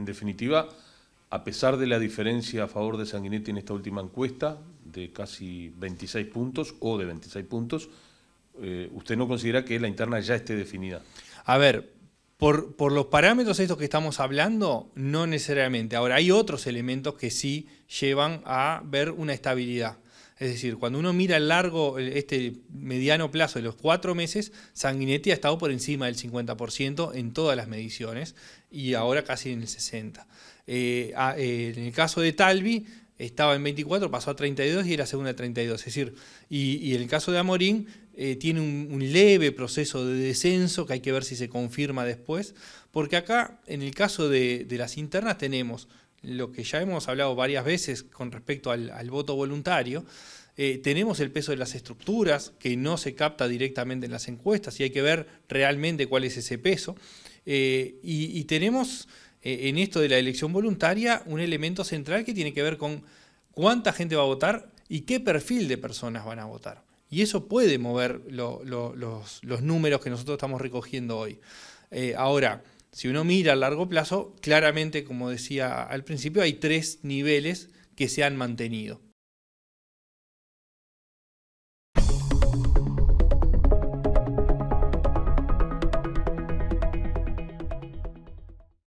En definitiva, a pesar de la diferencia a favor de Sanguinetti en esta última encuesta, de casi 26 puntos o de 26 puntos, eh, ¿usted no considera que la interna ya esté definida? A ver, por, por, los parámetros estos que estamos hablando, no necesariamente. Ahora, hay otros elementos que sí llevan a ver una estabilidad. Es decir, cuando uno mira el largo, este mediano plazo de los cuatro meses, Sanguinetti ha estado por encima del 50% en todas las mediciones y ahora casi en el 60%. Eh, ah, eh, en el caso de Talvi, estaba en 24, pasó a 32 y era segunda 32. Es decir, y, en el caso de Amorín, eh, tiene un, leve proceso de descenso que hay que ver si se confirma después, porque acá, en el caso de las internas, tenemos lo que ya hemos hablado varias veces con respecto al, voto voluntario, eh, tenemos el peso de las estructuras que no se capta directamente en las encuestas y hay que ver realmente cuál es ese peso. Eh, y, tenemos eh, en esto de la elección voluntaria un elemento central que tiene que ver con cuánta gente va a votar y qué perfil de personas van a votar. Y eso puede mover los, los, números que nosotros estamos recogiendo hoy. ahora, si uno mira a largo plazo, claramente, como decía al principio, hay tres niveles que se han mantenido.